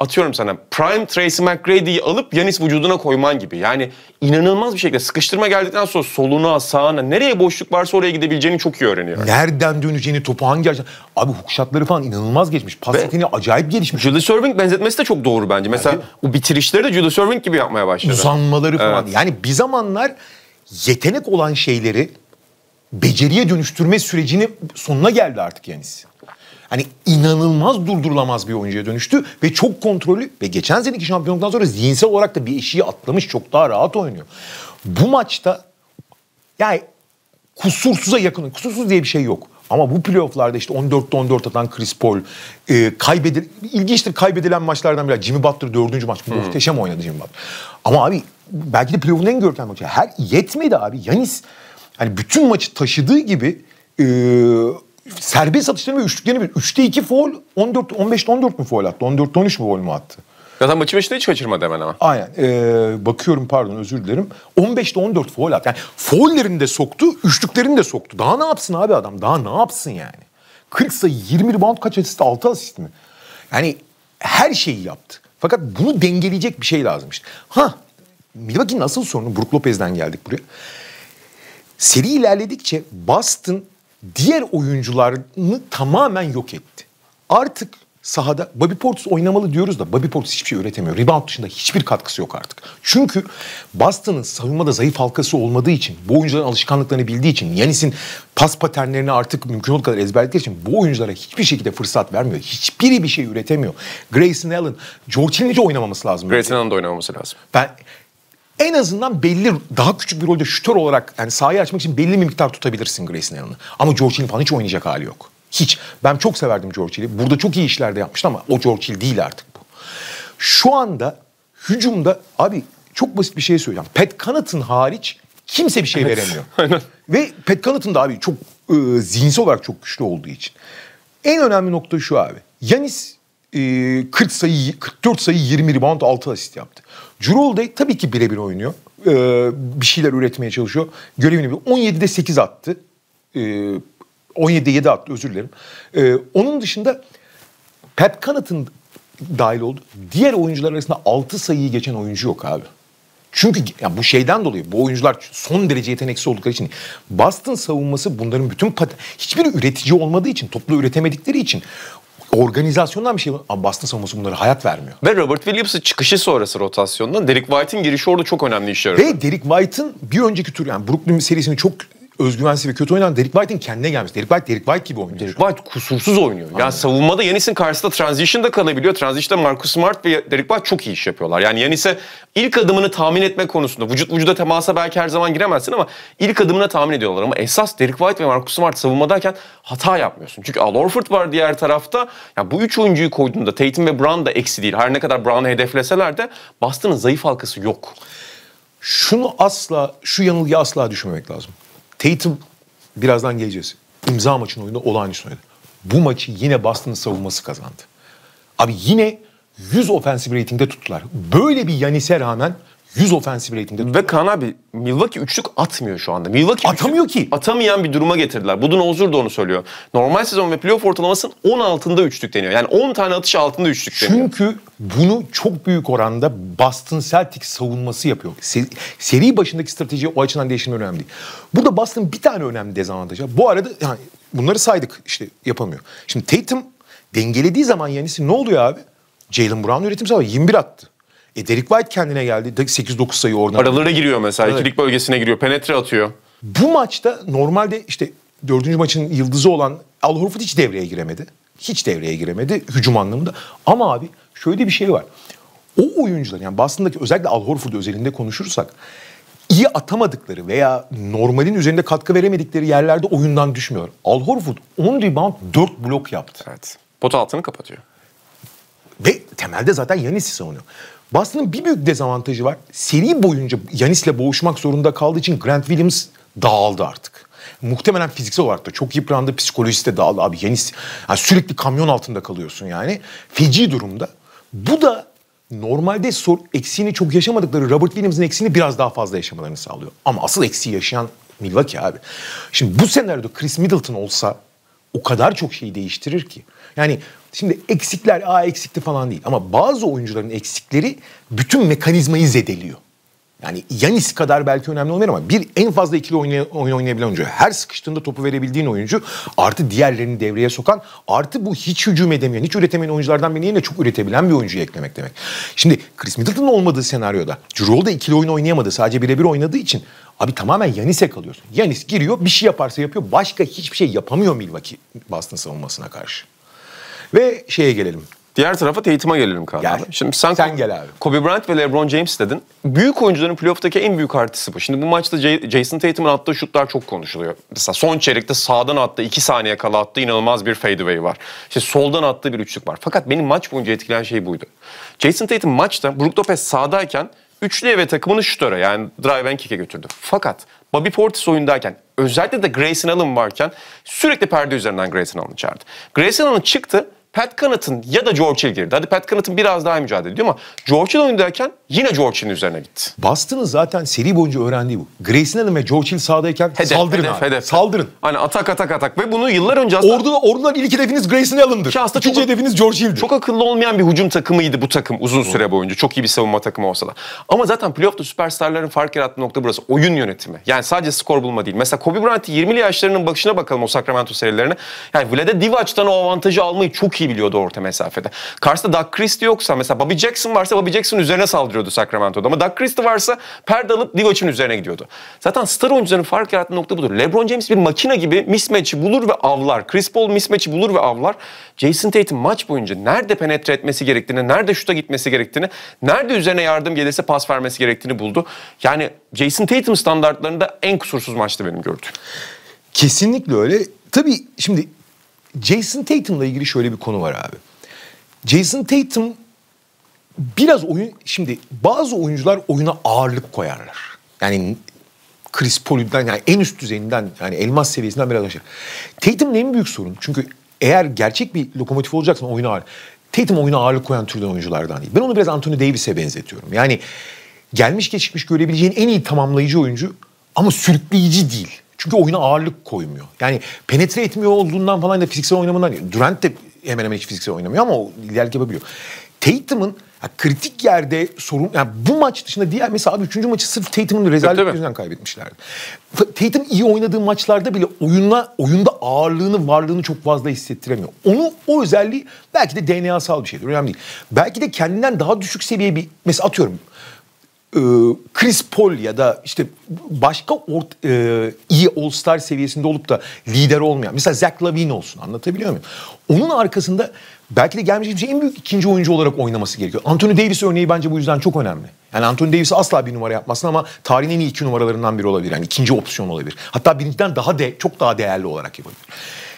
atıyorum sana prime Tracy McGrady'yi alıp Yanis vücuduna koyman gibi. Yani inanılmaz bir şekilde sıkıştırma geldikten sonra soluna, sağına nereye boşluk varsa oraya gidebileceğini çok iyi öğreniyor. Nereden döneceğini, topu hangi açı... Abi hukuşatları falan inanılmaz geçmiş. Pas acayip gelişmiş. Julius Irving benzetmesi de çok doğru bence. Mesela yani, o bitirişleri de Julius Irving gibi yapmaya başladı. Uzanmaları falan. Evet. Yani bir zamanlar yetenek olan şeyleri beceriye dönüştürme sürecini sonuna geldi artık Yanis hani inanılmaz durdurulamaz bir oyuncuya dönüştü ve çok kontrollü ve geçen seneki şampiyonluktan sonra zihinsel olarak da bir eşiği atlamış çok daha rahat oynuyor. Bu maçta yani kusursuza yakın, kusursuz diye bir şey yok. Ama bu playofflarda işte 14'te 14 atan Chris Paul e, kaybedil ilginçtir kaybedilen maçlardan biri. Jimmy Butler dördüncü maç hmm. muhteşem oynadı Jimmy Butler. Ama abi belki de playoff'un en görkemli maçı. Her yetmedi abi. Yanis hani bütün maçı taşıdığı gibi e, serbest satışlarını ve üçlüklerini bir. 3'te 2 foul, 14, 15'te 14 mü foul attı? 14 13 mü foul mu attı? Zaten maçı beşte hiç kaçırmadı hemen ama Aynen. Ee, bakıyorum pardon özür dilerim. 15'te 14 foul attı. Yani foullerini de soktu, üçlüklerini de soktu. Daha ne yapsın abi adam? Daha ne yapsın yani? 40 sayı, 20 rebound, kaç asist, 6 asist mi? Yani her şeyi yaptı. Fakat bunu dengeleyecek bir şey lazım işte. Ha, Milwaukee'nin asıl sorunu Brook Lopez'den geldik buraya. Seri ilerledikçe Boston diğer oyuncularını tamamen yok etti. Artık sahada Bobby Portis oynamalı diyoruz da Bobby Portis hiçbir şey üretemiyor. Rebound dışında hiçbir katkısı yok artık. Çünkü Boston'ın savunmada zayıf halkası olmadığı için, bu oyuncuların alışkanlıklarını bildiği için, Yanis'in pas paternlerini artık mümkün olduğu kadar ezberlediği için bu oyunculara hiçbir şekilde fırsat vermiyor. Hiçbiri bir şey üretemiyor. Grayson Allen, George Hill oynamaması lazım. Grayson Allen de oynamaması lazım. Ben en azından belli daha küçük bir rolde şütör olarak yani sahayı açmak için belli bir miktar tutabilirsin Grayson Allen'ı. Ama George Hill falan hiç oynayacak hali yok. Hiç. Ben çok severdim George Hill'i. Burada çok iyi işler de yapmıştı ama o George Hill değil artık bu. Şu anda hücumda abi çok basit bir şey söyleyeceğim. Pat Connaughton hariç kimse bir şey evet. veremiyor. Aynen. Ve Pat Connaughton da abi çok e, zihinsel olarak çok güçlü olduğu için. En önemli nokta şu abi. Yanis e, ıı, 40 sayı 44 sayı 20 rebound 6 asist yaptı de tabii ki birebir oynuyor. Ee, bir şeyler üretmeye çalışıyor. Görevini biliyor. 17'de 8 attı. Ee, 17'de 7 attı özür dilerim. Ee, onun dışında Pep Kanat'ın dahil oldu. Diğer oyuncular arasında 6 sayıyı geçen oyuncu yok abi. Çünkü ya bu şeyden dolayı bu oyuncular son derece yeteneksiz oldukları için Boston savunması bunların bütün pat hiçbir üretici olmadığı için toplu üretemedikleri için organizasyondan bir şey mi? Abi Boston savunması bunlara hayat vermiyor. Ve Robert Williams'ın çıkışı sonrası rotasyondan Derek White'in girişi orada çok önemli işe yaradı. Ve Derek White'ın bir önceki tur yani Brooklyn serisini çok özgüvensiz ve kötü oynayan Derek White'in kendine gelmesi. Derek White, Derek White gibi oynuyor. Derek White kusursuz oynuyor. Yani Aynen. savunmada Yanis'in karşısında transition'da kalabiliyor. Transition'da Marcus Smart ve Derek White çok iyi iş yapıyorlar. Yani Yanis'e ilk adımını tahmin etme konusunda vücut vücuda temasa belki her zaman giremezsin ama ilk adımını tahmin ediyorlar. Ama esas Derek White ve Marcus Smart savunmadayken hata yapmıyorsun. Çünkü Al Horford var diğer tarafta. Yani bu üç oyuncuyu koyduğunda Tatum ve Brown da eksi değil. Her ne kadar Brown'ı hedefleseler de Boston'ın zayıf halkası yok. Şunu asla, şu yanılgıyı asla düşünmemek lazım. Tatum birazdan geleceğiz. İmza maçın oyunda olağanüstü oynadı. Bu maçı yine Boston'ın savunması kazandı. Abi yine 100 ofensif ratingde tuttular. Böyle bir Yanis'e rağmen 100 offensive rating'de. Ve Kaan abi Milwaukee üçlük atmıyor şu anda. Milwaukee Atamıyor üçlük, ki. Atamayan bir duruma getirdiler. Budun Ozur da onu söylüyor. Normal sezon ve playoff ortalamasının 10 altında üçlük deniyor. Yani 10 tane atış altında üçlük Çünkü deniyor. Çünkü bunu çok büyük oranda Boston Celtics savunması yapıyor. seri başındaki strateji o açıdan değişimi önemli değil. Burada Boston bir tane önemli dezavantajı. Bu arada yani bunları saydık işte yapamıyor. Şimdi Tatum dengelediği zaman Yanis'i ne oluyor abi? Jalen Brown üretim sağlıyor. 21 attı. E Derek White kendine geldi. 8-9 sayı oradan. Aralara giriyor mesela. Evet. İkilik bölgesine giriyor. Penetre atıyor. Bu maçta normalde işte dördüncü maçın yıldızı olan Al Horford hiç devreye giremedi. Hiç devreye giremedi hücum anlamında. Ama abi şöyle bir şey var. O oyuncular yani Boston'daki özellikle Al Horford özelinde konuşursak iyi atamadıkları veya normalin üzerinde katkı veremedikleri yerlerde oyundan düşmüyor. Al Horford 10 rebound 4 blok yaptı. Evet. Pot altını kapatıyor. Ve temelde zaten Yanis'i savunuyor. Boston'ın bir büyük dezavantajı var. Seri boyunca Yanis'le boğuşmak zorunda kaldığı için Grant Williams dağıldı artık. Muhtemelen fiziksel olarak da çok yıprandı, psikolojisi de dağıldı abi. Yanis yani sürekli kamyon altında kalıyorsun yani. Feci durumda. Bu da normalde sor, eksiğini çok yaşamadıkları Robert Williams'ın eksiğini biraz daha fazla yaşamalarını sağlıyor. Ama asıl eksiği yaşayan Milwaukee abi. Şimdi bu senaryoda Chris Middleton olsa o kadar çok şeyi değiştirir ki. Yani Şimdi eksikler a eksikti falan değil ama bazı oyuncuların eksikleri bütün mekanizmayı zedeliyor. Yani Yanis kadar belki önemli olmayan ama bir en fazla ikili oyun oynayabilen oyuncu. Her sıkıştığında topu verebildiğin oyuncu artı diğerlerini devreye sokan artı bu hiç hücum edemeyen, hiç üretemeyen oyunculardan birini yine çok üretebilen bir oyuncuyu eklemek demek. Şimdi Chris Middleton olmadığı senaryoda Cirol da ikili oyun oynayamadı. Sadece birebir oynadığı için abi tamamen Yanis'e kalıyorsun. Yanis giriyor bir şey yaparsa yapıyor. Başka hiçbir şey yapamıyor Milwaukee Boston savunmasına karşı. Ve şeye gelelim. Diğer tarafa Tatum'a gelelim Kaan gel. abi. Şimdi sen, sen gel abi. Kobe Bryant ve LeBron James dedin. Büyük oyuncuların playoff'taki en büyük artısı bu. Şimdi bu maçta Jason Tatum'un attığı şutlar çok konuşuluyor. Mesela son çeyrekte sağdan attı, 2 saniye kala attı inanılmaz bir fadeaway var. İşte soldan attığı bir üçlük var. Fakat benim maç boyunca etkileyen şey buydu. Jason Tatum maçta Brook Lopez sağdayken üçlüye ve takımını şutöre yani drive and kick'e götürdü. Fakat Bobby Portis oyundayken özellikle de Grayson Allen varken sürekli perde üzerinden Grayson Allen'ı çağırdı. Grayson Allen çıktı Pat Connaughton ya da George Hill girdi. Hadi Pat Connaughton biraz daha mücadele ediyor ama George Hill oyundayken yine George Hill'in üzerine gitti. Boston'ın zaten seri boyunca öğrendiği bu. Grayson Allen ve George Hill sahadayken hedef, saldırın hedef, abi. Hedef. Saldırın. Hani atak atak atak ve bunu yıllar önce aslında... Ordu, ordudan ilk hedefiniz Grayson Allen'dır. Ki aslında İkinci çok, hedefiniz George Hill'dir. Çok akıllı olmayan bir hücum takımıydı bu takım uzun süre boyunca. Çok iyi bir savunma takımı olsa da. Ama zaten playoff'ta süperstarların fark yarattığı nokta burası. Oyun yönetimi. Yani sadece skor bulma değil. Mesela Kobe Bryant'i 20'li yaşlarının bakışına bakalım o Sacramento serilerine. Yani Vlade Divac'tan o avantajı almayı çok iyi biliyordu orta mesafede. Karşıda Doug Christie yoksa mesela Bobby Jackson varsa Bobby Jackson üzerine saldırıyordu Sacramento'da. Ama Doug Christie varsa perde alıp Divac'ın üzerine gidiyordu. Zaten star oyuncuların fark yarattığı nokta budur. LeBron James bir makina gibi mismatch'i bulur ve avlar. Chris Paul mismatch'i bulur ve avlar. Jason Tatum maç boyunca nerede penetre etmesi gerektiğini, nerede şuta gitmesi gerektiğini, nerede üzerine yardım gelirse pas vermesi gerektiğini buldu. Yani Jason Tatum standartlarında en kusursuz maçtı benim gördüğüm. Kesinlikle öyle. Tabii şimdi Jason Tatum'la ilgili şöyle bir konu var abi. Jason Tatum biraz oyun şimdi bazı oyuncular oyuna ağırlık koyarlar. Yani Chris Paul'dan yani en üst düzeyinden yani elmas seviyesinden biraz aşağı. Tatum'un en büyük sorun çünkü eğer gerçek bir lokomotif olacaksan oyuna ağır. Tatum oyuna ağırlık koyan türden oyunculardan değil. Ben onu biraz Anthony Davis'e benzetiyorum. Yani gelmiş geçmiş görebileceğin en iyi tamamlayıcı oyuncu ama sürükleyici değil. Çünkü oyuna ağırlık koymuyor. Yani penetre etmiyor olduğundan falan da fiziksel oynamından. Durant de hemen hemen hiç fiziksel oynamıyor ama o liderlik yapabiliyor. Tatum'un ya kritik yerde sorun yani bu maç dışında diğer mesela abi 3. maçı sırf Tatum'un rezalet yüzünden kaybetmişlerdi. Tatum iyi oynadığı maçlarda bile oyunla oyunda ağırlığını, varlığını çok fazla hissettiremiyor. Onu o özelliği belki de DNA'sal bir şeydir. Önemli değil. Belki de kendinden daha düşük seviye bir mesela atıyorum e, Chris Paul ya da işte başka ort, e, iyi All-Star seviyesinde olup da lider olmayan mesela Zach LaVine olsun anlatabiliyor muyum? Onun arkasında belki de gelmiş şey en büyük ikinci oyuncu olarak oynaması gerekiyor. Anthony Davis örneği bence bu yüzden çok önemli. Yani Anthony Davis asla bir numara yapmasın ama tarihin en iyi iki numaralarından biri olabilir. Yani ikinci opsiyon olabilir. Hatta birinciden daha de çok daha değerli olarak yapabilir.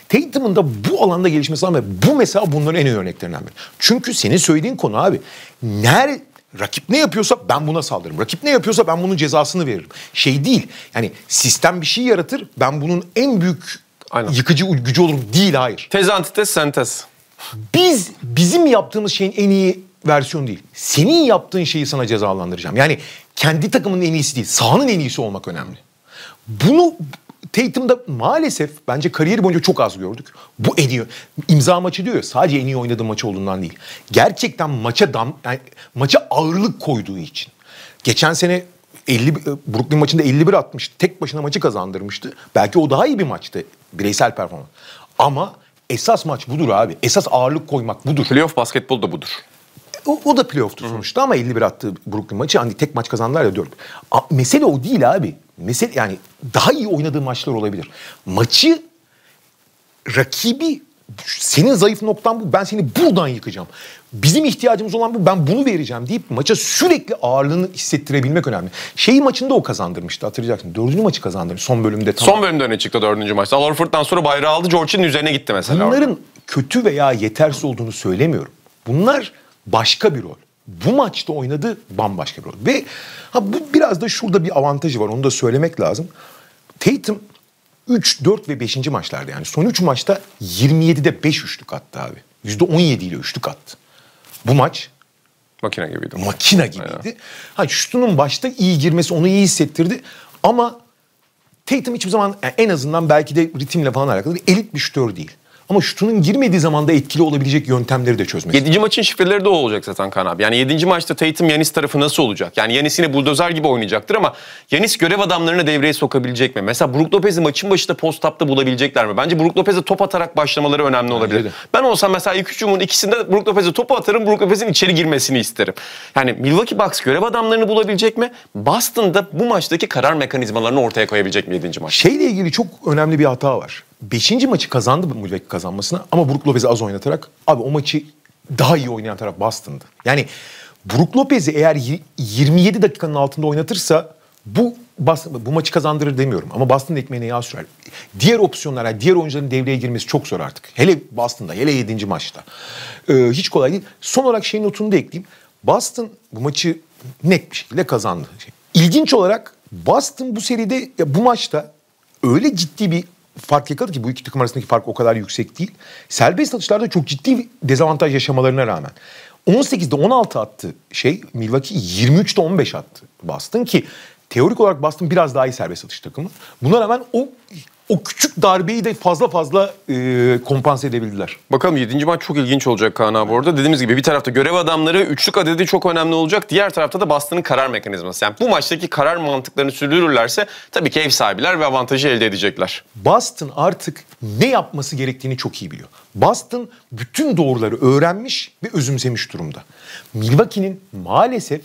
Tatum'un da bu alanda gelişmesi ama bu mesela bunların en iyi örneklerinden biri. Çünkü senin söylediğin konu abi. Nerede Rakip ne yapıyorsa ben buna saldırırım. Rakip ne yapıyorsa ben bunun cezasını veririm. Şey değil. Yani sistem bir şey yaratır. Ben bunun en büyük Aynen. yıkıcı gücü olurum. Değil hayır. Tez antites sentez. Biz bizim yaptığımız şeyin en iyi versiyonu değil. Senin yaptığın şeyi sana cezalandıracağım. Yani kendi takımın en iyisi değil. Sahanın en iyisi olmak önemli. Bunu Tatum'da maalesef bence kariyeri boyunca çok az gördük. Bu en iyi imza maçı diyor ya sadece en iyi oynadığı maçı olduğundan değil. Gerçekten maça dam yani maça ağırlık koyduğu için. Geçen sene 50 e, Brooklyn maçında 51 atmış, Tek başına maçı kazandırmıştı. Belki o daha iyi bir maçtı bireysel performans. Ama esas maç budur abi. Esas ağırlık koymak budur. Playoff basketbol da budur. O, o da playoff'tu sonuçta ama 51 attığı Brooklyn maçı. Hani tek maç kazandılar ya 4. A, mesele o değil abi mesele yani daha iyi oynadığı maçlar olabilir. Maçı rakibi senin zayıf noktan bu. Ben seni buradan yıkacağım. Bizim ihtiyacımız olan bu. Ben bunu vereceğim deyip maça sürekli ağırlığını hissettirebilmek önemli. Şeyi maçında o kazandırmıştı hatırlayacaksın. Dördüncü maçı kazandırmış son bölümde. Tam. Son bölümde öne çıktı dördüncü maçta. Horford'dan sonra bayrağı aldı. George'in üzerine gitti mesela. Bunların orada. kötü veya yetersiz olduğunu söylemiyorum. Bunlar başka bir rol bu maçta oynadı bambaşka bir rol. Ve ha, bu biraz da şurada bir avantajı var onu da söylemek lazım. Tatum 3, 4 ve 5. maçlarda yani son 3 maçta 27'de 5 üçlük attı abi. %17 ile üçlük attı. Bu maç makine gibiydi. Makine gibiydi. Aynen. Ha şutunun başta iyi girmesi onu iyi hissettirdi ama Tatum hiçbir zaman yani en azından belki de ritimle falan alakalı değil, elit bir şütör değil. Ama şutunun girmediği zaman da etkili olabilecek yöntemleri de çözmesi. 7. maçın şifreleri de olacak zaten Kaan abi. Yani 7. maçta Tatum Yanis tarafı nasıl olacak? Yani Yanis yine buldozer gibi oynayacaktır ama Yanis görev adamlarını devreye sokabilecek mi? Mesela Brook Lopez'i maçın başında post-up'ta bulabilecekler mi? Bence Brook Lopez'e top atarak başlamaları önemli olabilir. Yani ben olsam mesela ilk üçümün ikisinde Brook Lopez'e topu atarım. Brook Lopez'in içeri girmesini isterim. Yani Milwaukee Bucks görev adamlarını bulabilecek mi? Boston'da bu maçtaki karar mekanizmalarını ortaya koyabilecek mi 7. maç? Şeyle ilgili çok önemli bir hata var. Beşinci maçı kazandı Mulvek kazanmasına ama Brook Lopez'i az oynatarak abi o maçı daha iyi oynayan taraf Boston'dı. Yani Brook Lopez'i eğer 27 dakikanın altında oynatırsa bu Boston, bu maçı kazandırır demiyorum ama Boston ekmeğine yağ sürer. Diğer opsiyonlar, yani diğer oyuncuların devreye girmesi çok zor artık. Hele Boston'da, hele 7. maçta. Ee, hiç kolay değil. Son olarak şeyin notunu da ekleyeyim. Boston bu maçı net bir şekilde kazandı. İlginç olarak Boston bu seride, bu maçta öyle ciddi bir fark yakaladı ki bu iki takım arasındaki fark o kadar yüksek değil. Serbest atışlarda çok ciddi bir dezavantaj yaşamalarına rağmen. 18'de 16 attı şey Milwaukee 23'te 15 attı Boston ki teorik olarak Boston biraz daha iyi serbest atış takımı. Buna rağmen o o küçük darbeyi de fazla fazla e, kompanse edebildiler. Bakalım 7. maç çok ilginç olacak Kaan abi orada. Dediğimiz gibi bir tarafta görev adamları üçlük adedi çok önemli olacak. Diğer tarafta da Boston'ın karar mekanizması. Yani bu maçtaki karar mantıklarını sürdürürlerse tabii ki ev sahibiler ve avantajı elde edecekler. Boston artık ne yapması gerektiğini çok iyi biliyor. Boston bütün doğruları öğrenmiş ve özümsemiş durumda. Milwaukee'nin maalesef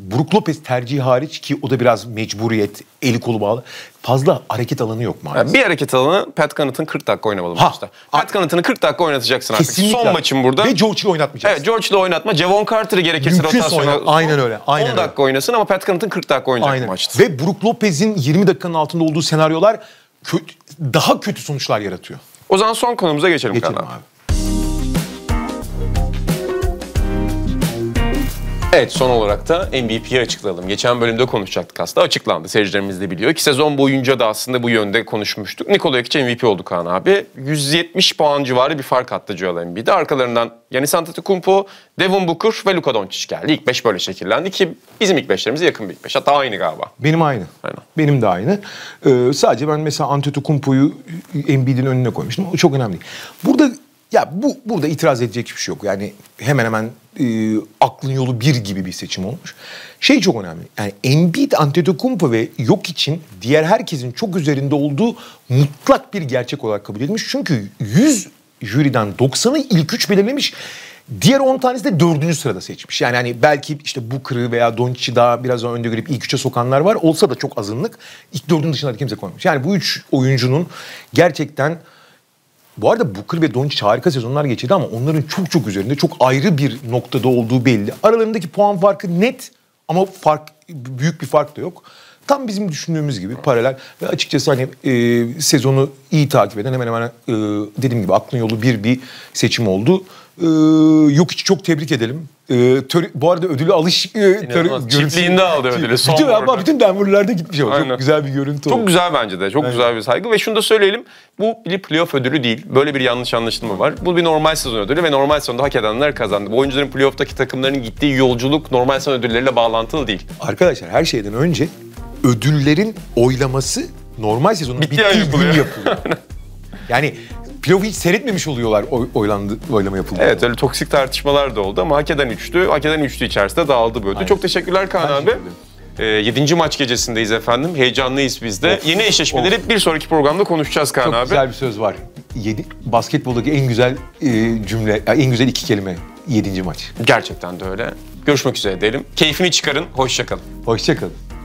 Brook Lopez tercihi hariç ki o da biraz mecburiyet, eli kolu bağlı. Fazla hareket alanı yok maalesef. Yani bir hareket alanı Pat Connaught'ın 40 dakika oynamalı ha. maçta. Pat Connaught'ını 40 dakika oynatacaksın Kesinlikle. artık. Son maçın burada. Ve George'la oynatmayacaksın. Evet George'la oynatma. Javon Carter'ı gerekirse Mümkünse rotasyona... Oyna. Aynen öyle. Aynen 10 dakika öyle. oynasın ama Pat Connaught'ın 40 dakika oynayacak Aynen. maçta. Ve Brook Lopez'in 20 dakikanın altında olduğu senaryolar kötü, daha kötü sonuçlar yaratıyor. O zaman son konumuza geçelim. Geçelim abi. Evet son olarak da MVP'yi açıklayalım. Geçen bölümde konuşacaktık aslında. Açıklandı. Seyircilerimiz de biliyor İki sezon boyunca da aslında bu yönde konuşmuştuk. Nikola Jokic MVP oldu Kaan abi. 170 puan civarı bir fark attı Joel Embiid'e. Arkalarından Yanis Antetokounmpo, Devin Booker ve Luka Doncic geldi. İlk 5 böyle şekillendi ki bizim ilk 5'lerimize yakın bir ilk 5. Hatta aynı galiba. Benim aynı. Aynen. Benim de aynı. Ee, sadece ben mesela Antetokounmpo'yu Embiid'in önüne koymuştum. O çok önemli. Burada ya bu burada itiraz edecek hiçbir şey yok. Yani hemen hemen e, aklın yolu bir gibi bir seçim olmuş. Şey çok önemli. Yani Embiid, Antetokounmpo ve yok için diğer herkesin çok üzerinde olduğu mutlak bir gerçek olarak kabul edilmiş. Çünkü 100 jüriden 90'ı ilk 3 belirlemiş. Diğer 10 tanesi de 4. sırada seçmiş. Yani hani belki işte bu kırı veya Doncic'i daha biraz daha önde görüp ilk 3'e sokanlar var. Olsa da çok azınlık. İlk 4'ün dışında kimse koymamış. Yani bu 3 oyuncunun gerçekten bu arada Booker ve Doncic harika sezonlar geçirdi ama onların çok çok üzerinde çok ayrı bir noktada olduğu belli. Aralarındaki puan farkı net ama fark büyük bir fark da yok. Tam bizim düşündüğümüz gibi paralel ve açıkçası hani e, sezonu iyi takip eden hemen hemen e, dediğim gibi aklın yolu bir bir seçim oldu. Ee, yok hiç çok tebrik edelim. Ee, töri, bu arada ödülü alış e, töri, çiftliğinde aldı ödülü. Son bütün, ama bütün Denver'lerde gitmiş ama çok güzel bir görüntü Çok güzel bence de. Çok Aynen. güzel bir saygı ve şunu da söyleyelim. Bu bir playoff ödülü değil. Böyle bir yanlış anlaşılma var. Bu bir normal sezon ödülü ve normal sezonda hak edenler kazandı. Bu oyuncuların playoff'taki takımlarının gittiği yolculuk normal sezon ödülleriyle bağlantılı değil. Arkadaşlar her şeyden önce ödüllerin oylaması normal sezonun bittiği, bittiği gün yapılıyor. yani pilavı hiç seyretmemiş oluyorlar oy, oylandı, oylama yapıldı. Evet öyle toksik tartışmalar da oldu ama hak eden üçtü. Hak eden üçlü içerisinde dağıldı böyle. Çok teşekkürler Kaan abi. Ee, yedinci maç gecesindeyiz efendim. Heyecanlıyız biz de. Of, Yeni eşleşmeleri of. bir sonraki programda konuşacağız Kaan Çok abi. Çok güzel bir söz var. Yedi basketboldaki en güzel e, cümle, en güzel iki kelime yedinci maç. Gerçekten de öyle. Görüşmek üzere diyelim. Keyfini çıkarın. Hoşçakalın. Hoşçakalın.